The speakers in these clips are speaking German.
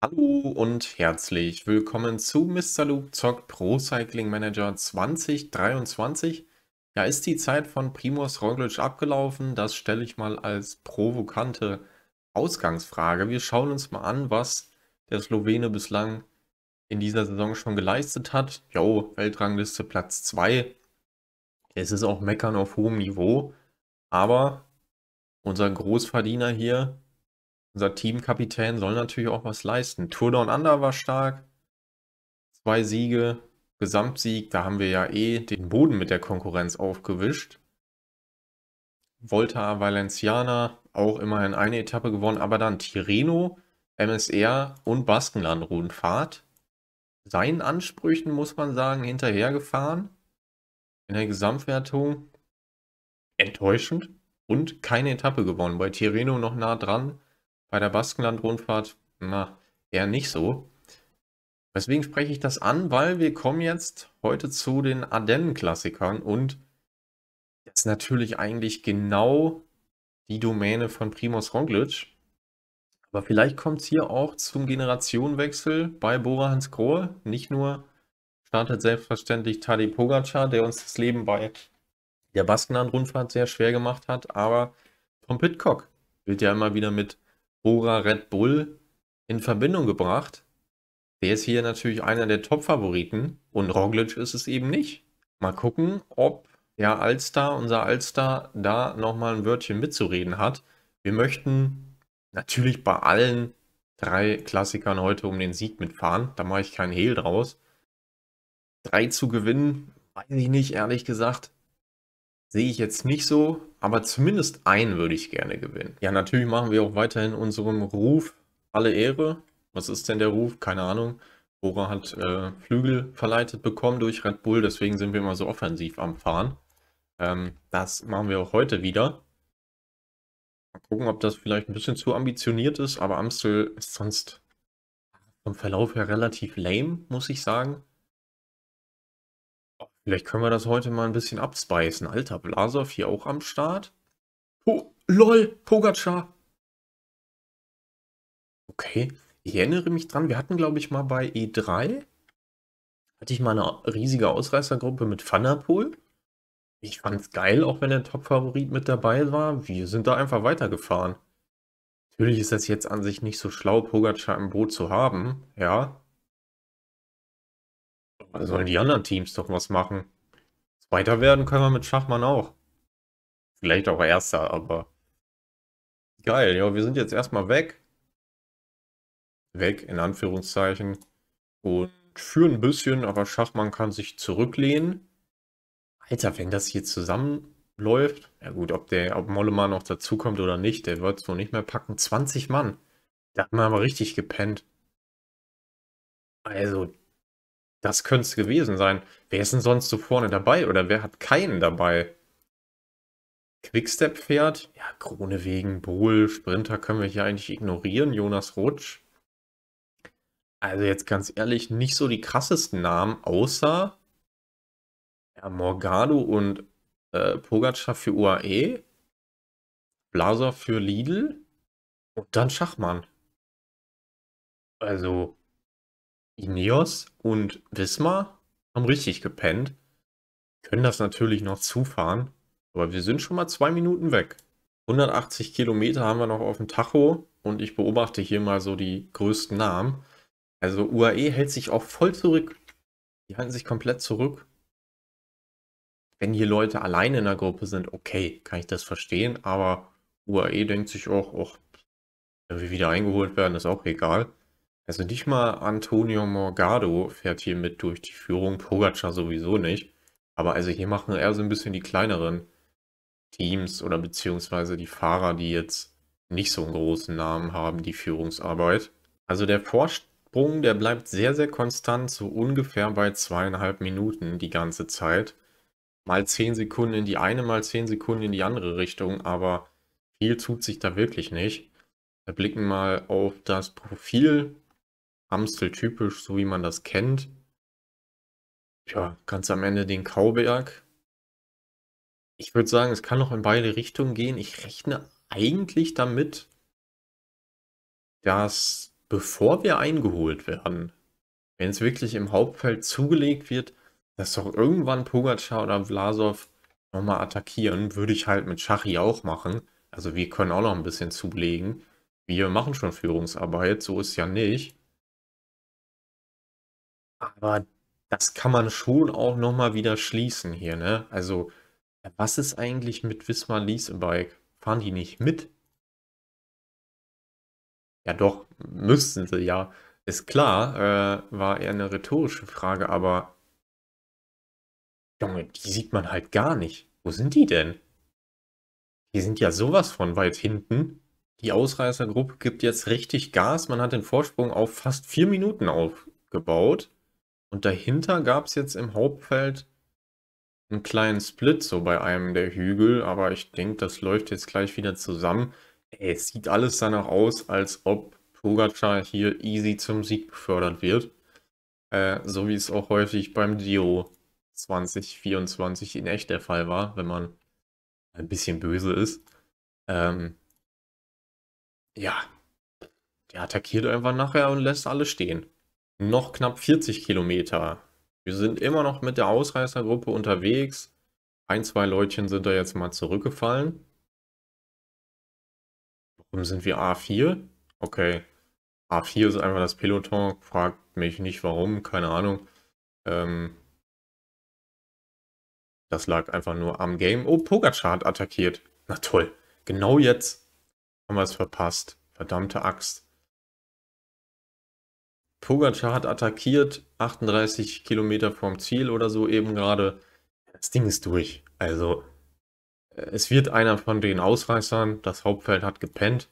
Hallo und herzlich willkommen zu Mr. Luke Zock Pro Cycling Manager 2023. Ja, ist die Zeit von Primus Roglic abgelaufen? Das stelle ich mal als provokante Ausgangsfrage. Wir schauen uns mal an, was der Slowene bislang in dieser Saison schon geleistet hat. Jo, Weltrangliste Platz 2. Es ist auch meckern auf hohem Niveau, aber unser Großverdiener hier unser Teamkapitän soll natürlich auch was leisten. Tour Down Under war stark. Zwei Siege, Gesamtsieg, da haben wir ja eh den Boden mit der Konkurrenz aufgewischt. Volta Valenciana auch immerhin eine Etappe gewonnen, aber dann Tirreno, MSR und Baskenland-Rundfahrt. Seinen Ansprüchen muss man sagen, hinterhergefahren. In der Gesamtwertung enttäuschend und keine Etappe gewonnen. Bei Tirreno noch nah dran, bei der Baskenland-Rundfahrt, na, eher nicht so. Deswegen spreche ich das an? Weil wir kommen jetzt heute zu den Ardennen-Klassikern und jetzt natürlich eigentlich genau die Domäne von Primoz Roglic. Aber vielleicht kommt es hier auch zum Generationenwechsel bei Bora Hans Grohe. Nicht nur startet selbstverständlich Tadej Pogacar, der uns das Leben bei der Baskenland-Rundfahrt sehr schwer gemacht hat, aber Tom Pitcock wird ja immer wieder mit Bora Red Bull in Verbindung gebracht. Der ist hier natürlich einer der Top-Favoriten und Roglic ist es eben nicht. Mal gucken, ob der Alster, unser Alster, da nochmal ein Wörtchen mitzureden hat. Wir möchten natürlich bei allen drei Klassikern heute um den Sieg mitfahren. Da mache ich keinen Hehl draus. Drei zu gewinnen, weiß ich nicht, ehrlich gesagt. Sehe ich jetzt nicht so, aber zumindest einen würde ich gerne gewinnen. Ja, natürlich machen wir auch weiterhin unserem Ruf alle Ehre. Was ist denn der Ruf? Keine Ahnung. Bora hat äh, Flügel verleitet bekommen durch Red Bull, deswegen sind wir immer so offensiv am Fahren. Ähm, das machen wir auch heute wieder. Mal gucken, ob das vielleicht ein bisschen zu ambitioniert ist, aber Amstel ist sonst vom Verlauf her relativ lame, muss ich sagen. Vielleicht können wir das heute mal ein bisschen abspeisen. Alter, Blasov hier auch am Start. Oh, lol, Pogacar. Okay, ich erinnere mich dran, wir hatten, glaube ich, mal bei E3, hatte ich mal eine riesige Ausreißergruppe mit Thunderpool. Ich fand's geil, auch wenn der Top-Favorit mit dabei war. Wir sind da einfach weitergefahren. Natürlich ist das jetzt an sich nicht so schlau, Pogacar im Boot zu haben, ja sollen die anderen Teams doch was machen. Zweiter werden können wir mit Schachmann auch. Vielleicht auch Erster, aber. Geil, ja, wir sind jetzt erstmal weg. Weg, in Anführungszeichen. Und für ein bisschen, aber Schachmann kann sich zurücklehnen. Alter, wenn das hier zusammenläuft, ja gut, ob der, ob Mollemann noch dazukommt oder nicht, der wird es wohl nicht mehr packen. 20 Mann. Da hat man aber richtig gepennt. Also, das könnte es gewesen sein. Wer ist denn sonst so vorne dabei? Oder wer hat keinen dabei? Quickstep fährt. Ja, Krone wegen Bohl. Sprinter können wir hier eigentlich ignorieren. Jonas Rutsch. Also jetzt ganz ehrlich, nicht so die krassesten Namen, außer ja, Morgado und äh, Pogacar für UAE. Blaser für Lidl. Und dann Schachmann. Also, Ineos und Wismar haben richtig gepennt. Können das natürlich noch zufahren. Aber wir sind schon mal zwei Minuten weg. 180 Kilometer haben wir noch auf dem Tacho. Und ich beobachte hier mal so die größten Namen. Also UAE hält sich auch voll zurück. Die halten sich komplett zurück. Wenn hier Leute alleine in der Gruppe sind, okay, kann ich das verstehen. Aber UAE denkt sich auch, oh, wenn wir wieder eingeholt werden, ist auch egal. Also nicht mal Antonio Morgado fährt hier mit durch die Führung, Pogacar sowieso nicht. Aber also hier machen eher so ein bisschen die kleineren Teams oder beziehungsweise die Fahrer, die jetzt nicht so einen großen Namen haben, die Führungsarbeit. Also der Vorsprung, der bleibt sehr, sehr konstant, so ungefähr bei zweieinhalb Minuten die ganze Zeit. Mal zehn Sekunden in die eine, mal zehn Sekunden in die andere Richtung, aber viel tut sich da wirklich nicht. Wir blicken mal auf das Profil Amstel-typisch, so wie man das kennt. Ja, ganz am Ende den Kauberg. Ich würde sagen, es kann noch in beide Richtungen gehen. Ich rechne eigentlich damit, dass bevor wir eingeholt werden, wenn es wirklich im Hauptfeld zugelegt wird, dass doch irgendwann Pogacar oder Vlasov nochmal attackieren, würde ich halt mit Schachi auch machen. Also wir können auch noch ein bisschen zulegen. Wir machen schon Führungsarbeit, so ist ja nicht. Aber das kann man schon auch nochmal wieder schließen hier, ne? Also, was ist eigentlich mit Wismar Lease Bike? Fahren die nicht mit? Ja, doch, müssten sie ja. Ist klar, äh, war eher eine rhetorische Frage, aber. Junge, die sieht man halt gar nicht. Wo sind die denn? Die sind ja sowas von weit hinten. Die Ausreißergruppe gibt jetzt richtig Gas. Man hat den Vorsprung auf fast vier Minuten aufgebaut. Und dahinter gab es jetzt im Hauptfeld einen kleinen Split, so bei einem der Hügel, aber ich denke, das läuft jetzt gleich wieder zusammen. Ey, es sieht alles danach aus, als ob Pogacar hier easy zum Sieg befördert wird. Äh, so wie es auch häufig beim Dio 2024 in echt der Fall war, wenn man ein bisschen böse ist. Ähm, ja, der attackiert einfach nachher und lässt alle stehen noch knapp 40 Kilometer. Wir sind immer noch mit der Ausreißergruppe unterwegs. Ein, zwei Leutchen sind da jetzt mal zurückgefallen. Warum sind wir A4? Okay. A4 ist einfach das Peloton. Fragt mich nicht warum, keine Ahnung. Ähm, das lag einfach nur am Game. Oh, Pogacar hat attackiert. Na toll. Genau jetzt haben wir es verpasst. Verdammte Axt. Pogacar hat attackiert, 38 Kilometer vorm Ziel oder so eben gerade. Das Ding ist durch. Also, äh, es wird einer von den Ausreißern. Das Hauptfeld hat gepennt.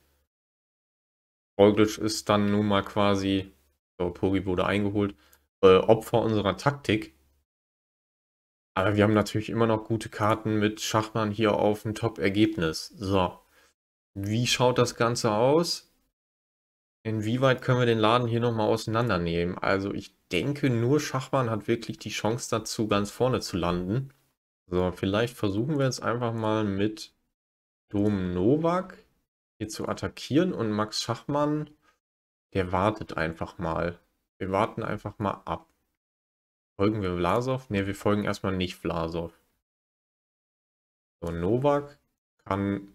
Roglic ist dann nun mal quasi, so, Pogi wurde eingeholt, äh, Opfer unserer Taktik. Aber wir haben natürlich immer noch gute Karten mit Schachmann hier auf dem Top-Ergebnis. So, wie schaut das Ganze aus? Inwieweit können wir den Laden hier nochmal auseinandernehmen? Also ich denke, nur Schachmann hat wirklich die Chance dazu, ganz vorne zu landen. So, vielleicht versuchen wir jetzt einfach mal mit Dom Novak hier zu attackieren und Max Schachmann, der wartet einfach mal. Wir warten einfach mal ab. Folgen wir Vlasov? Ne, wir folgen erstmal nicht Vlasov. So, Novak kann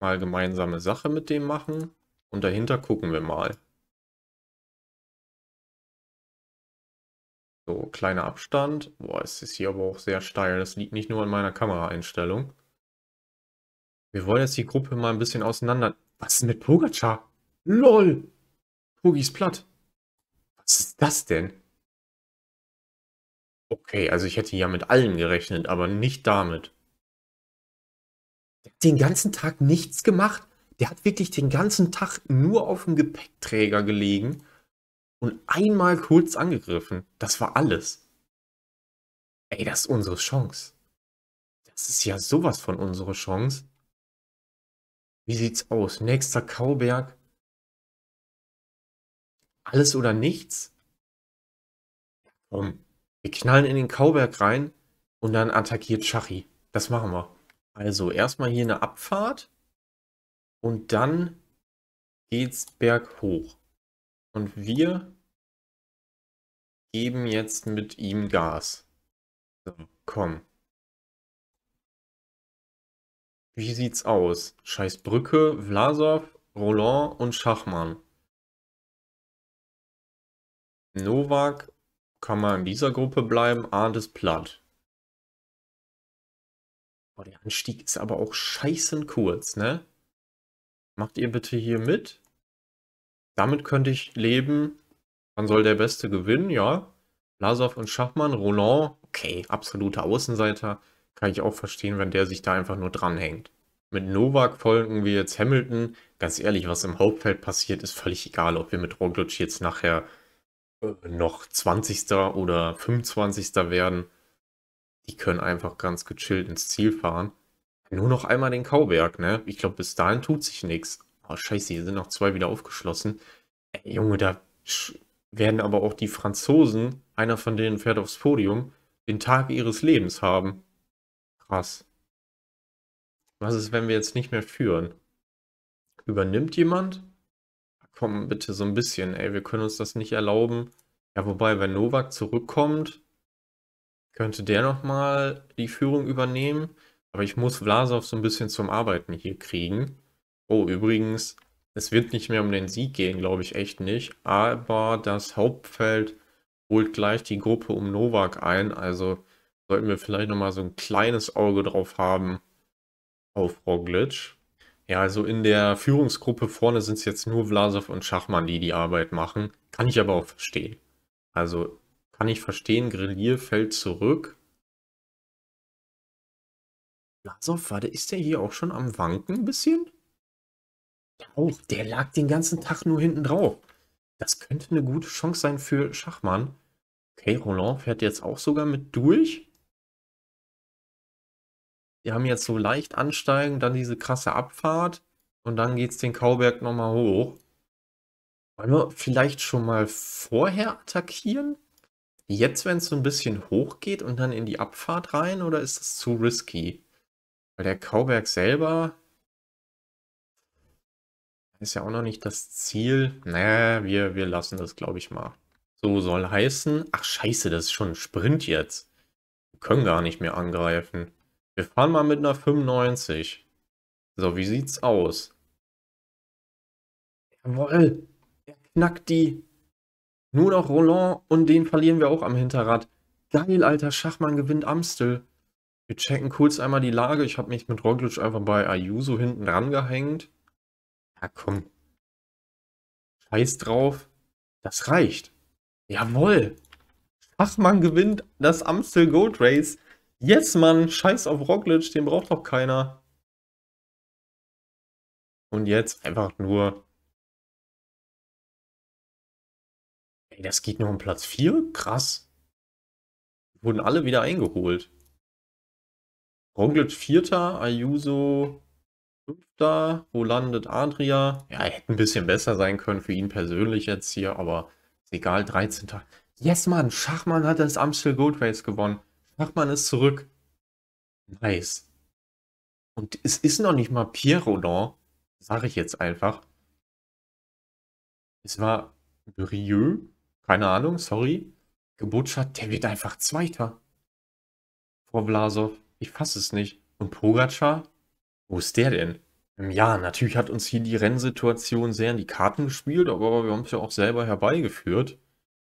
mal gemeinsame Sache mit dem machen. Und dahinter gucken wir mal. So, kleiner Abstand. Boah, es ist hier aber auch sehr steil. Das liegt nicht nur an meiner Kameraeinstellung. Wir wollen jetzt die Gruppe mal ein bisschen auseinander... Was ist mit Pogacar? LOL! Pogi ist platt. Was ist das denn? Okay, also ich hätte ja mit allem gerechnet, aber nicht damit. den ganzen Tag nichts gemacht der hat wirklich den ganzen Tag nur auf dem Gepäckträger gelegen und einmal kurz angegriffen. Das war alles. Ey, das ist unsere Chance. Das ist ja sowas von unsere Chance. Wie sieht's aus? Nächster Kauberg. Alles oder nichts? Komm, wir knallen in den Kauberg rein und dann attackiert Schachi. Das machen wir. Also erstmal hier eine Abfahrt. Und dann geht's berghoch. Und wir geben jetzt mit ihm Gas. So, komm. Wie sieht's aus? Scheiß Brücke, Vlasov, Roland und Schachmann. Novak kann mal in dieser Gruppe bleiben. Arndt ist platt. Boah, der Anstieg ist aber auch scheißen kurz, ne? Macht ihr bitte hier mit? Damit könnte ich leben. Wann soll der Beste gewinnen, ja. Lasov und Schachmann, Roland, okay, absoluter Außenseiter. Kann ich auch verstehen, wenn der sich da einfach nur dranhängt. Mit Novak folgen wir jetzt Hamilton. Ganz ehrlich, was im Hauptfeld passiert, ist völlig egal, ob wir mit Roglic jetzt nachher äh, noch 20. oder 25. werden. Die können einfach ganz gechillt ins Ziel fahren. Nur noch einmal den Kauberg, ne? Ich glaube, bis dahin tut sich nichts. Oh, scheiße, hier sind noch zwei wieder aufgeschlossen. Ey, Junge, da werden aber auch die Franzosen, einer von denen fährt aufs Podium, den Tag ihres Lebens haben. Krass. Was ist, wenn wir jetzt nicht mehr führen? Übernimmt jemand? Komm, bitte so ein bisschen, ey, wir können uns das nicht erlauben. Ja, wobei, wenn Novak zurückkommt, könnte der nochmal die Führung übernehmen. Aber ich muss Vlasov so ein bisschen zum Arbeiten hier kriegen. Oh, übrigens, es wird nicht mehr um den Sieg gehen, glaube ich echt nicht. Aber das Hauptfeld holt gleich die Gruppe um Novak ein. Also sollten wir vielleicht nochmal so ein kleines Auge drauf haben auf Roglic. Ja, also in der Führungsgruppe vorne sind es jetzt nur Vlasov und Schachmann, die die Arbeit machen. Kann ich aber auch verstehen. Also kann ich verstehen, Grillier fällt zurück. Blasow, warte, ist der hier auch schon am Wanken ein bisschen? oh, der lag den ganzen Tag nur hinten drauf. Das könnte eine gute Chance sein für Schachmann. Okay, Roland fährt jetzt auch sogar mit durch. Wir haben jetzt so leicht ansteigen, dann diese krasse Abfahrt und dann geht es den Kauberg nochmal hoch. Wollen wir vielleicht schon mal vorher attackieren? Jetzt, wenn es so ein bisschen hoch geht und dann in die Abfahrt rein oder ist das zu risky? Weil der Kauberg selber ist ja auch noch nicht das Ziel. Naja, wir, wir lassen das, glaube ich, mal. So soll heißen. Ach scheiße, das ist schon ein Sprint jetzt. Wir können gar nicht mehr angreifen. Wir fahren mal mit einer 95. So, wie sieht's aus? Jawoll, er knackt die. Nur noch Roland und den verlieren wir auch am Hinterrad. Geil, alter Schachmann gewinnt Amstel. Wir checken kurz einmal die Lage. Ich habe mich mit Roglic einfach bei Ayuso hinten rangehängt. Ja, komm. Scheiß drauf. Das reicht. Jawoll. Schachmann gewinnt das Amstel Gold Race. Jetzt, yes, Mann. Scheiß auf Roglic. Den braucht doch keiner. Und jetzt einfach nur... Ey, das geht nur um Platz 4? Krass. Wurden alle wieder eingeholt. Roglic Vierter, Ayuso Fünfter, wo landet Adria? Ja, hätte ein bisschen besser sein können für ihn persönlich jetzt hier, aber ist egal, 13. Yes, Mann, Schachmann hat das Amstel Gold Race gewonnen. Schachmann ist zurück. Nice. Und es ist noch nicht mal Piero da, sage ich jetzt einfach. Es war Brieux, keine Ahnung, sorry. Geburtstag, der wird einfach Zweiter. Vor Vlasov. Ich fasse es nicht. Und Pogacar? Wo ist der denn? Ähm, ja, natürlich hat uns hier die Rennsituation sehr in die Karten gespielt, aber wir haben es ja auch selber herbeigeführt.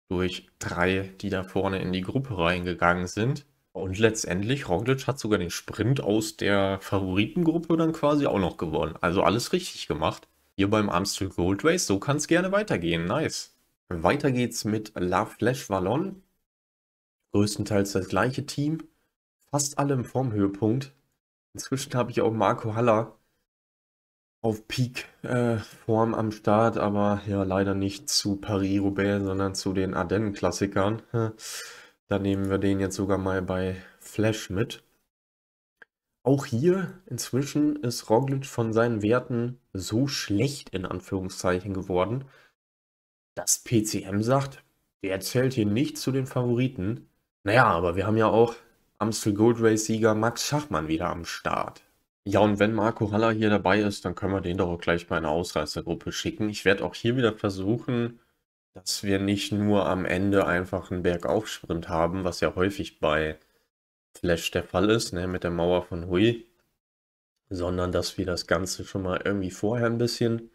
Durch drei, die da vorne in die Gruppe reingegangen sind. Und letztendlich, Roglic hat sogar den Sprint aus der Favoritengruppe dann quasi auch noch gewonnen. Also alles richtig gemacht. Hier beim Amstel Gold Race, so kann es gerne weitergehen. Nice. Weiter geht's mit La Flèche Wallon. Größtenteils das gleiche Team fast alle im Formhöhepunkt. Inzwischen habe ich auch Marco Haller auf Peak-Form äh, am Start, aber ja, leider nicht zu Paris-Roubaix, sondern zu den Ardennen-Klassikern. Da nehmen wir den jetzt sogar mal bei Flash mit. Auch hier inzwischen ist Roglic von seinen Werten so schlecht in Anführungszeichen geworden, dass PCM sagt, der zählt hier nicht zu den Favoriten. Naja, aber wir haben ja auch Amstel Gold Race Sieger Max Schachmann wieder am Start. Ja, und wenn Marco Haller hier dabei ist, dann können wir den doch auch gleich mal in eine Ausreißergruppe schicken. Ich werde auch hier wieder versuchen, dass wir nicht nur am Ende einfach einen Bergaufsprint haben, was ja häufig bei Flash der Fall ist, ne, mit der Mauer von Hui, sondern dass wir das Ganze schon mal irgendwie vorher ein bisschen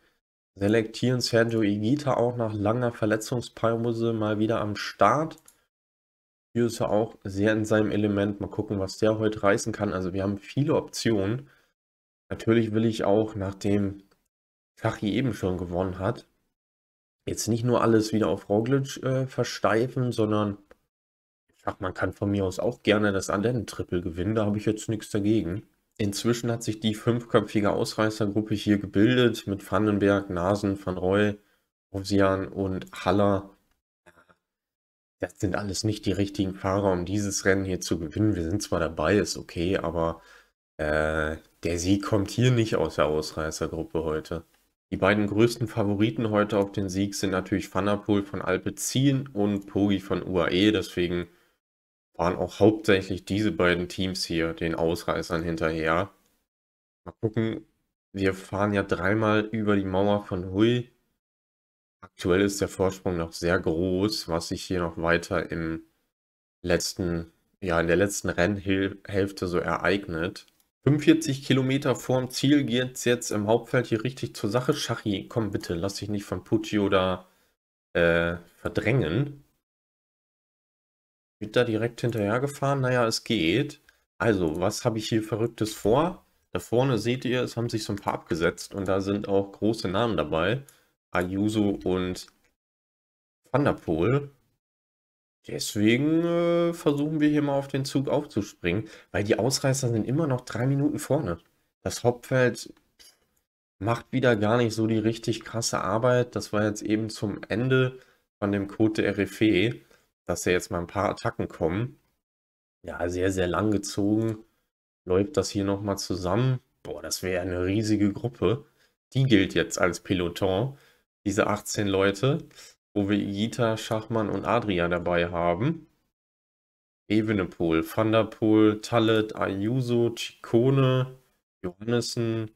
selektieren. Sergio Igita auch nach langer Verletzungspause mal wieder am Start. Yu ist er auch sehr in seinem Element. Mal gucken, was der heute reißen kann. Also wir haben viele Optionen. Natürlich will ich auch, nachdem Kachi eben schon gewonnen hat, jetzt nicht nur alles wieder auf Roglic äh, versteifen, sondern ich sag, man kann von mir aus auch gerne das Ardennen-Triple gewinnen. Da habe ich jetzt nichts dagegen. Inzwischen hat sich die fünfköpfige Ausreißergruppe hier gebildet mit Vandenberg, Nasen, Van Roy, Rovsian und Haller das sind alles nicht die richtigen Fahrer, um dieses Rennen hier zu gewinnen. Wir sind zwar dabei, ist okay, aber äh, der Sieg kommt hier nicht aus der Ausreißergruppe heute. Die beiden größten Favoriten heute auf den Sieg sind natürlich Vanderpool von Alpecin und Pogi von UAE. Deswegen waren auch hauptsächlich diese beiden Teams hier den Ausreißern hinterher. Mal gucken, wir fahren ja dreimal über die Mauer von Hui. Aktuell ist der Vorsprung noch sehr groß, was sich hier noch weiter im letzten, ja, in der letzten Rennhälfte so ereignet. 45 Kilometer vorm Ziel geht es jetzt im Hauptfeld hier richtig zur Sache. Schachi, komm bitte, lass dich nicht von Puccio da äh, verdrängen. Wird da direkt hinterher gefahren? Naja, es geht. Also, was habe ich hier Verrücktes vor? Da vorne seht ihr, es haben sich so ein paar abgesetzt und da sind auch große Namen dabei. Ayuso und Thunderpool. Deswegen äh, versuchen wir hier mal auf den Zug aufzuspringen, weil die Ausreißer sind immer noch drei Minuten vorne. Das Hauptfeld macht wieder gar nicht so die richtig krasse Arbeit. Das war jetzt eben zum Ende von dem Code der RFE, dass ja jetzt mal ein paar Attacken kommen. Ja, sehr, sehr lang gezogen. Läuft das hier nochmal zusammen? Boah, das wäre eine riesige Gruppe. Die gilt jetzt als Peloton diese 18 Leute, wo wir Igita, Schachmann und Adria dabei haben. Evenepoel, Van der Poel, Tallet, Ayuso, Ciccone, Johannessen.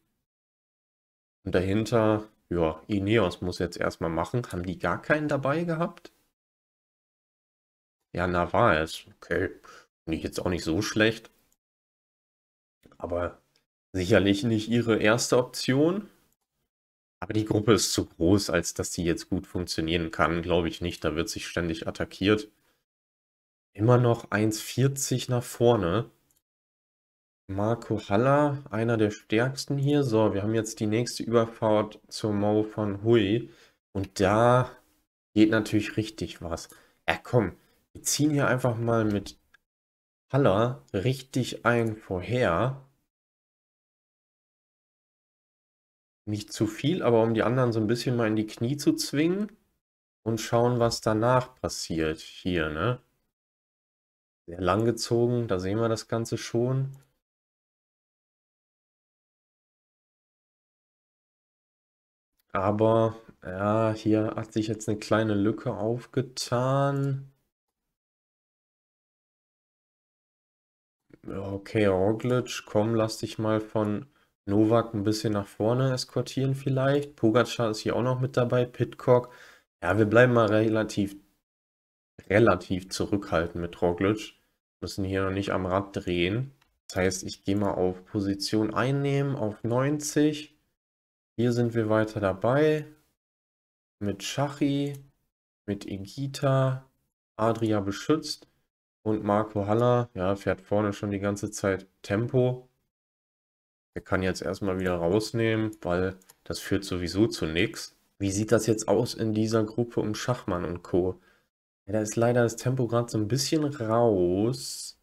Und dahinter, ja, Ineos muss jetzt erstmal machen. Haben die gar keinen dabei gehabt? Ja, Narvaez, okay. Finde ich jetzt auch nicht so schlecht. Aber sicherlich nicht ihre erste Option. Aber die Gruppe ist zu groß, als dass die jetzt gut funktionieren kann, glaube ich nicht. Da wird sich ständig attackiert. Immer noch 1,40 nach vorne. Marco Haller, einer der stärksten hier. So, wir haben jetzt die nächste Überfahrt zur Mo von Hui. Und da geht natürlich richtig was. Ja, komm, wir ziehen hier einfach mal mit Haller richtig ein vorher. nicht zu viel, aber um die anderen so ein bisschen mal in die Knie zu zwingen und schauen, was danach passiert. Hier, ne? Sehr langgezogen, da sehen wir das Ganze schon. Aber ja, hier hat sich jetzt eine kleine Lücke aufgetan. Okay, Roglic, komm, lass dich mal von Novak ein bisschen nach vorne eskortieren vielleicht. Pogacar ist hier auch noch mit dabei, Pitcock. Ja, wir bleiben mal relativ, relativ zurückhaltend mit Roglic. Müssen hier noch nicht am Rad drehen. Das heißt, ich gehe mal auf Position einnehmen, auf 90. Hier sind wir weiter dabei. Mit Shachi, mit Igita, Adria beschützt und Marco Haller, ja, fährt vorne schon die ganze Zeit Tempo. Er kann jetzt erstmal wieder rausnehmen, weil das führt sowieso zu nichts. Wie sieht das jetzt aus in dieser Gruppe um Schachmann und Co.? Ja, da ist leider das Tempo gerade so ein bisschen raus.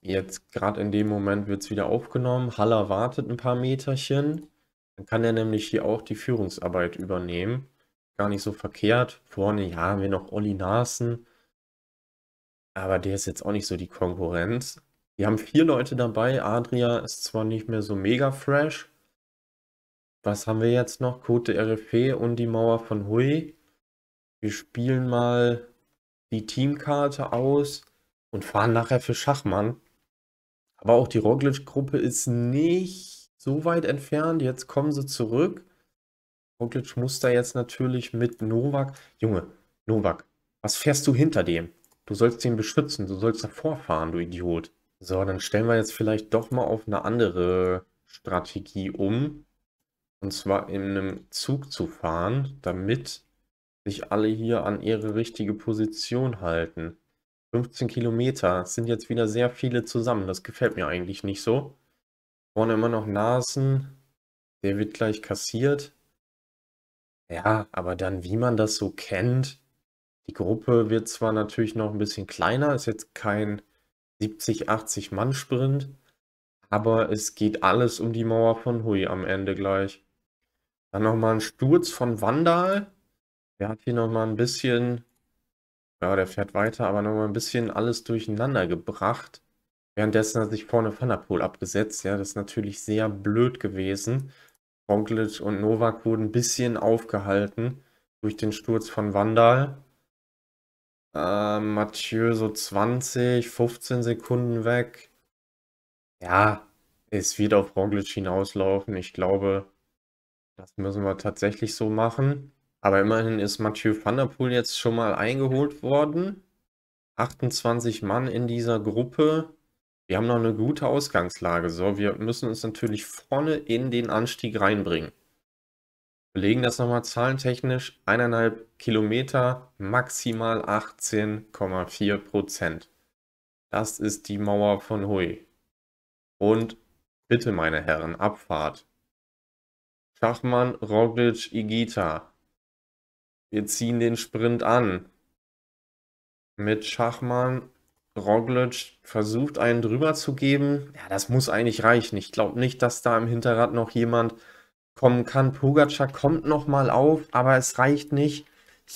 Jetzt gerade in dem Moment wird es wieder aufgenommen. Haller wartet ein paar Meterchen. Dann kann er nämlich hier auch die Führungsarbeit übernehmen. Gar nicht so verkehrt. Vorne, ja, haben wir noch Olli Narsen. Aber der ist jetzt auch nicht so die Konkurrenz. Wir haben vier Leute dabei. Adria ist zwar nicht mehr so mega fresh. Was haben wir jetzt noch? Kote RFE und die Mauer von Hui. Wir spielen mal die Teamkarte aus und fahren nachher für Schachmann. Aber auch die Roglic-Gruppe ist nicht so weit entfernt. Jetzt kommen sie zurück. Roglic muss da jetzt natürlich mit Novak. Junge, Novak, was fährst du hinter dem? Du sollst ihn beschützen, du sollst davor fahren, du Idiot. So, dann stellen wir jetzt vielleicht doch mal auf eine andere Strategie um. Und zwar in einem Zug zu fahren, damit sich alle hier an ihre richtige Position halten. 15 Kilometer sind jetzt wieder sehr viele zusammen. Das gefällt mir eigentlich nicht so. Vorne immer noch Nasen. Der wird gleich kassiert. Ja, aber dann, wie man das so kennt, die Gruppe wird zwar natürlich noch ein bisschen kleiner, ist jetzt kein 70, 80 Mann Sprint. Aber es geht alles um die Mauer von Hui am Ende gleich. Dann nochmal ein Sturz von Vandal. Der hat hier nochmal ein bisschen, ja, der fährt weiter, aber nochmal ein bisschen alles durcheinander gebracht. Währenddessen hat sich vorne Vanderpool abgesetzt. Ja, das ist natürlich sehr blöd gewesen. Ronklet und Novak wurden ein bisschen aufgehalten durch den Sturz von Vandal. Äh, Mathieu so 20, 15 Sekunden weg. Ja, es wird auf Roglic hinauslaufen. Ich glaube, das müssen wir tatsächlich so machen. Aber immerhin ist Mathieu van der Poel jetzt schon mal eingeholt worden. 28 Mann in dieser Gruppe. Wir haben noch eine gute Ausgangslage. So, wir müssen uns natürlich vorne in den Anstieg reinbringen legen das nochmal zahlentechnisch, 1,5 Kilometer, maximal 18,4 Prozent. Das ist die Mauer von Hui. Und bitte, meine Herren, Abfahrt. Schachmann, Roglic, Igita. Wir ziehen den Sprint an. Mit Schachmann, Roglic versucht einen drüber zu geben. Ja, das muss eigentlich reichen. Ich glaube nicht, dass da im Hinterrad noch jemand kommen kann. Pogacar kommt nochmal auf, aber es reicht nicht.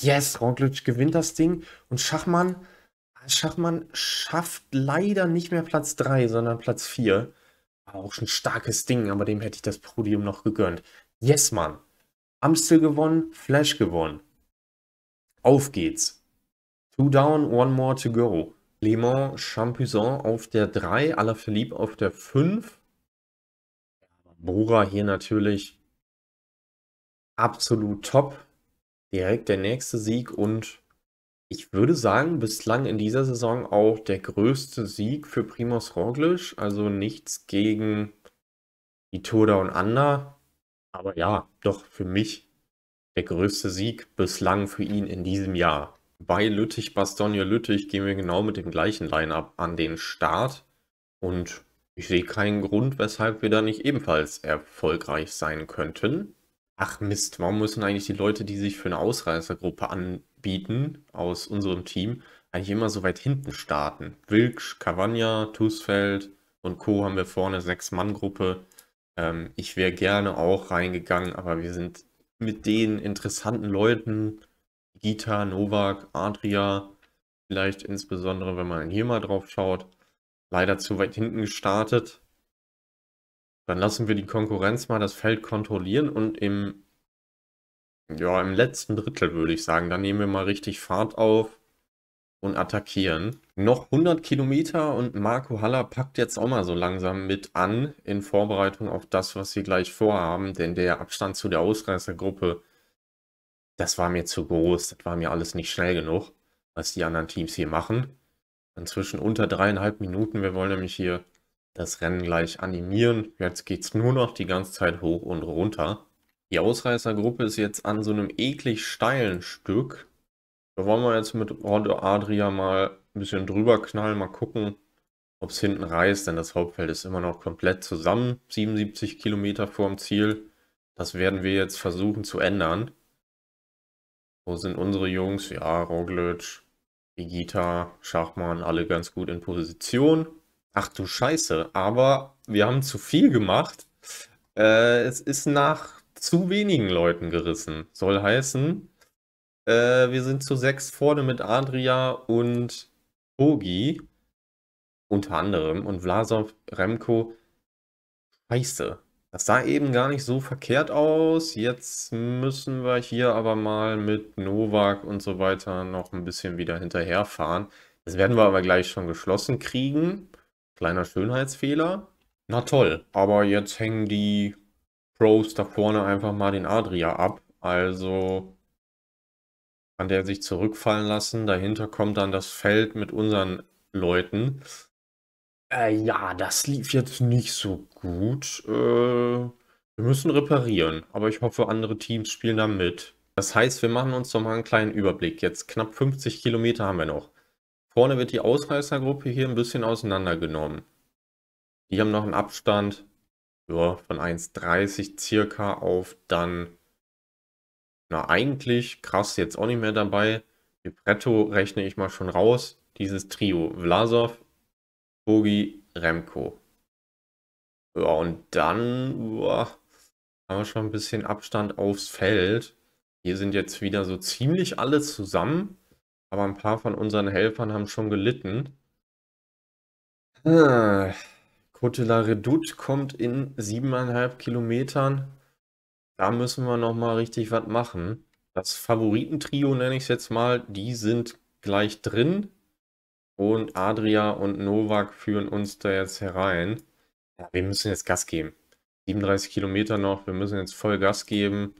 Yes, Roglic gewinnt das Ding. Und Schachmann, Schachmann schafft leider nicht mehr Platz 3, sondern Platz 4. auch schon starkes Ding, aber dem hätte ich das Podium noch gegönnt. Yes, Mann. Amstel gewonnen, Flash gewonnen. Auf geht's. Two down, one more to go. Le Mans, Champison auf der 3, Alaphilippe auf der 5. Bora hier natürlich absolut top. Direkt der nächste Sieg und ich würde sagen, bislang in dieser Saison auch der größte Sieg für Primoz Roglic. Also nichts gegen die Toda und Anna. Aber ja, doch für mich der größte Sieg bislang für ihn in diesem Jahr. Bei Lüttich, Bastogne Lüttich gehen wir genau mit dem gleichen Line-Up an den Start. Und ich sehe keinen Grund, weshalb wir da nicht ebenfalls erfolgreich sein könnten. Ach Mist, warum müssen eigentlich die Leute, die sich für eine Ausreißergruppe anbieten, aus unserem Team, eigentlich immer so weit hinten starten? Wilksch, Cavagna, Tusfeld und Co. haben wir vorne, Sechs-Mann-Gruppe. Ähm, ich wäre gerne auch reingegangen, aber wir sind mit den interessanten Leuten, Gita, Novak, Adria, vielleicht insbesondere, wenn man hier mal drauf schaut, leider zu weit hinten gestartet. Dann lassen wir die Konkurrenz mal das Feld kontrollieren und im, ja, im letzten Drittel würde ich sagen, dann nehmen wir mal richtig Fahrt auf und attackieren. Noch 100 Kilometer und Marco Haller packt jetzt auch mal so langsam mit an in Vorbereitung auf das, was sie gleich vorhaben, denn der Abstand zu der Ausreißergruppe, das war mir zu groß, das war mir alles nicht schnell genug, was die anderen Teams hier machen. Inzwischen unter dreieinhalb Minuten, wir wollen nämlich hier das Rennen gleich animieren. Jetzt geht es nur noch die ganze Zeit hoch und runter. Die Ausreißergruppe ist jetzt an so einem eklig steilen Stück. Da wollen wir jetzt mit Rondo Adria mal ein bisschen drüber knallen, mal gucken, ob es hinten reißt, denn das Hauptfeld ist immer noch komplett zusammen, 77 Kilometer vorm Ziel. Das werden wir jetzt versuchen zu ändern. Wo sind unsere Jungs? Ja, Roglic, Igita, Schachmann, alle ganz gut in Position. Ach du Scheiße, aber wir haben zu viel gemacht. Äh, es ist nach zu wenigen Leuten gerissen. Soll heißen, äh, wir sind zu sechs vorne mit Adria und Ogi. Unter anderem. Und Vlasov, Remco. Scheiße. Das sah eben gar nicht so verkehrt aus. Jetzt müssen wir hier aber mal mit Novak und so weiter noch ein bisschen wieder hinterherfahren. Das werden wir aber gleich schon geschlossen kriegen. Kleiner Schönheitsfehler. Na toll. Aber jetzt hängen die Pros da vorne einfach mal den Adria ab. Also kann der sich zurückfallen lassen. Dahinter kommt dann das Feld mit unseren Leuten. Äh, ja, das lief jetzt nicht so gut. Äh, wir müssen reparieren. Aber ich hoffe, andere Teams spielen da mit. Das heißt, wir machen uns noch mal einen kleinen Überblick. Jetzt knapp 50 Kilometer haben wir noch. Vorne wird die Ausreißergruppe hier ein bisschen auseinandergenommen. Die haben noch einen Abstand ja, von 1,30 circa auf dann, na eigentlich, krass jetzt auch nicht mehr dabei. Bretto rechne ich mal schon raus. Dieses Trio, Vlasov, Bogi, Remco. Ja, und dann boah, haben wir schon ein bisschen Abstand aufs Feld. Hier sind jetzt wieder so ziemlich alle zusammen. Aber ein paar von unseren Helfern haben schon gelitten. Ah, Cotela Redut kommt in siebeneinhalb Kilometern. Da müssen wir nochmal richtig was machen. Das Favoritentrio nenne ich es jetzt mal. Die sind gleich drin. Und Adria und Novak führen uns da jetzt herein. Ja, wir müssen jetzt Gas geben. 37 Kilometer noch. Wir müssen jetzt voll Gas geben.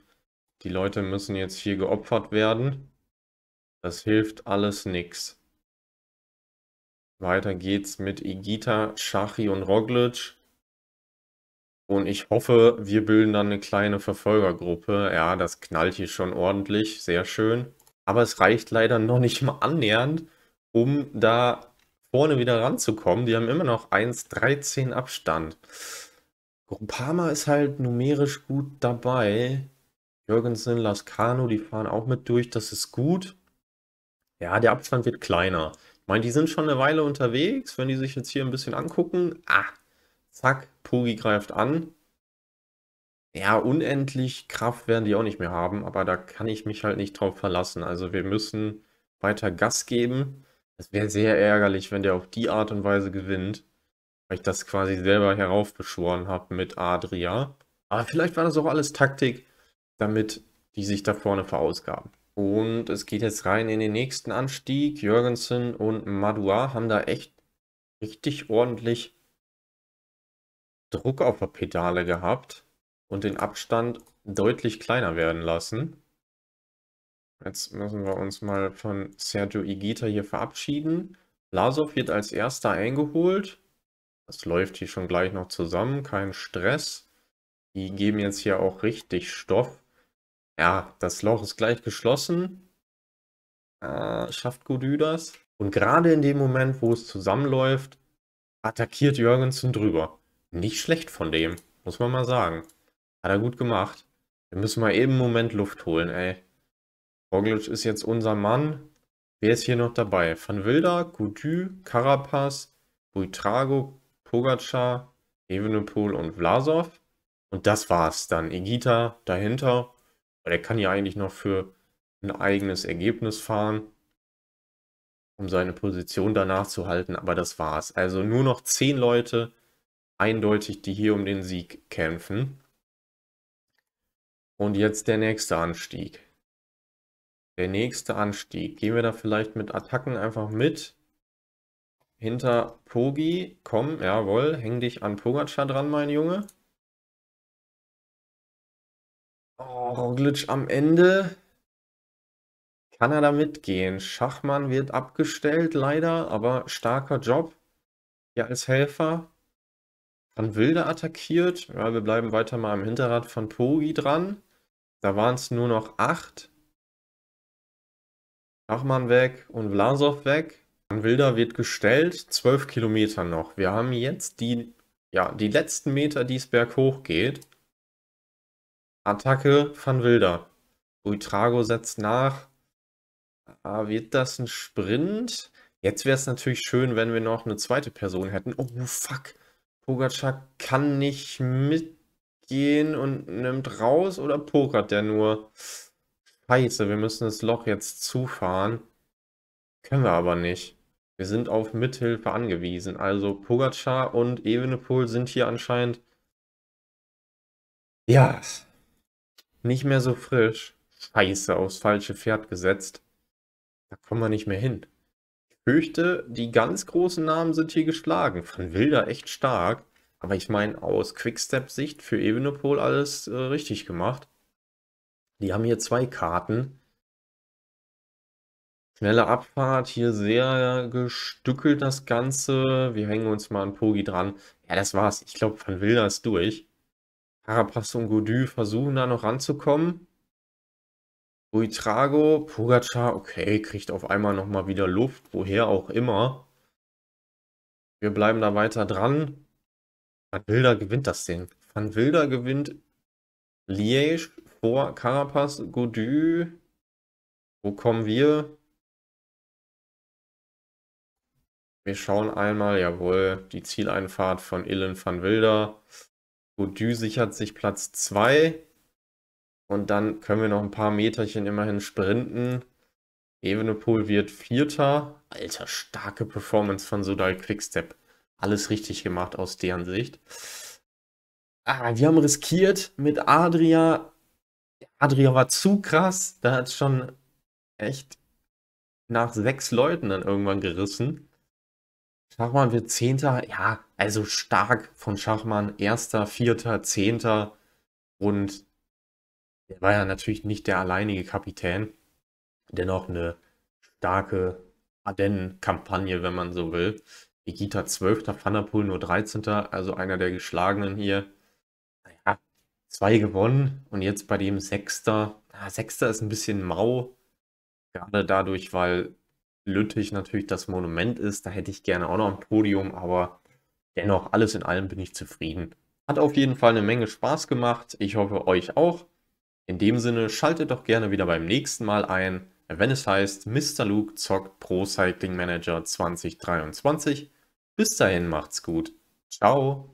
Die Leute müssen jetzt hier geopfert werden. Das hilft alles nix. Weiter geht's mit Igita, Shachi und Roglic. Und ich hoffe, wir bilden dann eine kleine Verfolgergruppe. Ja, das knallt hier schon ordentlich. Sehr schön. Aber es reicht leider noch nicht mal annähernd, um da vorne wieder ranzukommen. Die haben immer noch 1,13 Abstand. Groupama ist halt numerisch gut dabei. Jürgensen, Lascano, die fahren auch mit durch. Das ist gut. Ja, der Abstand wird kleiner. Ich meine, die sind schon eine Weile unterwegs. Wenn die sich jetzt hier ein bisschen angucken, ah, zack, Pogi greift an. Ja, unendlich Kraft werden die auch nicht mehr haben, aber da kann ich mich halt nicht drauf verlassen. Also wir müssen weiter Gas geben. Es wäre sehr ärgerlich, wenn der auf die Art und Weise gewinnt, weil ich das quasi selber heraufbeschworen habe mit Adria. Aber vielleicht war das auch alles Taktik, damit die sich da vorne verausgaben. Und es geht jetzt rein in den nächsten Anstieg. Jürgensen und Madua haben da echt richtig ordentlich Druck auf der Pedale gehabt und den Abstand deutlich kleiner werden lassen. Jetzt müssen wir uns mal von Sergio Igita hier verabschieden. Lasov wird als erster eingeholt. Das läuft hier schon gleich noch zusammen, kein Stress. Die geben jetzt hier auch richtig Stoff. Ja, das Loch ist gleich geschlossen. Äh, schafft Godü das? Und gerade in dem Moment, wo es zusammenläuft, attackiert Jürgensen drüber. Nicht schlecht von dem, muss man mal sagen. Hat er gut gemacht. Wir müssen mal eben einen Moment Luft holen, ey. Roglic ist jetzt unser Mann. Wer ist hier noch dabei? Van Wilder, Gudü, Carapaz, Buitrago, Pogacar, Evenepoel und Vlasov. Und das war's dann. Egita dahinter. Weil er kann ja eigentlich noch für ein eigenes Ergebnis fahren, um seine Position danach zu halten. Aber das war's. Also nur noch zehn Leute eindeutig, die hier um den Sieg kämpfen. Und jetzt der nächste Anstieg. Der nächste Anstieg. Gehen wir da vielleicht mit Attacken einfach mit? Hinter Pogi, komm, jawohl, häng dich an Pogacar dran, mein Junge. Roglic am Ende. Kann er da mitgehen? Schachmann wird abgestellt, leider, aber starker Job. Hier als Helfer. Van Wilde attackiert. Ja, wir bleiben weiter mal am Hinterrad von Pogi dran. Da waren es nur noch acht. Schachmann weg und Vlasov weg. Van Wilder wird gestellt. Zwölf Kilometer noch. Wir haben jetzt die, ja, die letzten Meter, die es berghoch geht. Attacke von Wilder. Uitrago setzt nach. Ah, wird das ein Sprint? Jetzt wäre es natürlich schön, wenn wir noch eine zweite Person hätten. Oh, fuck. Pogacar kann nicht mitgehen und nimmt raus oder pokert der nur? Scheiße, wir müssen das Loch jetzt zufahren. Können wir aber nicht. Wir sind auf Mithilfe angewiesen. Also Pogacar und Evenepoel sind hier anscheinend... Ja, nicht mehr so frisch. Scheiße, aufs falsche Pferd gesetzt. Da kommen wir nicht mehr hin. Ich fürchte, die ganz großen Namen sind hier geschlagen. Van Wilder echt stark. Aber ich meine, aus Quickstep-Sicht für Evenepoel alles äh, richtig gemacht. Die haben hier zwei Karten. Schnelle Abfahrt, hier sehr gestückelt das Ganze. Wir hängen uns mal an Pogi dran. Ja, das war's. Ich glaube, Van Wilder ist durch. Carapaz und Godu versuchen da noch ranzukommen. Buitrago, Pogacar, okay, kriegt auf einmal nochmal wieder Luft, woher auch immer. Wir bleiben da weiter dran. Van Wilder gewinnt das Ding. Van Wilder gewinnt Liege vor Carapaz, Godu. Wo kommen wir? Wir schauen einmal, jawohl, die Zieleinfahrt von Illen van Wilder. Godieu sichert sich Platz 2. Und dann können wir noch ein paar Meterchen immerhin sprinten. Evenepoel wird Vierter. Alter, starke Performance von Sudal Quickstep. Alles richtig gemacht aus deren Sicht. Ah, wir haben riskiert mit Adria. Adria war zu krass. Da hat es schon echt nach sechs Leuten dann irgendwann gerissen. Schachmann wird Zehnter. Ja, also stark von Schachmann, erster, vierter, zehnter und er war ja natürlich nicht der alleinige Kapitän. Dennoch eine starke Aden-Kampagne, wenn man so will. Egita 12. Vanderpool nur 13. Also einer der geschlagenen hier. Naja, zwei gewonnen und jetzt bei dem Sechster. Na, Sechster ist ein bisschen mau. Gerade dadurch, weil Lüttich natürlich das Monument ist. Da hätte ich gerne auch noch ein Podium, aber Dennoch, alles in allem bin ich zufrieden. Hat auf jeden Fall eine Menge Spaß gemacht. Ich hoffe, euch auch. In dem Sinne, schaltet doch gerne wieder beim nächsten Mal ein, wenn es heißt, Mr. Luke zockt Pro Cycling Manager 2023. Bis dahin macht's gut. Ciao.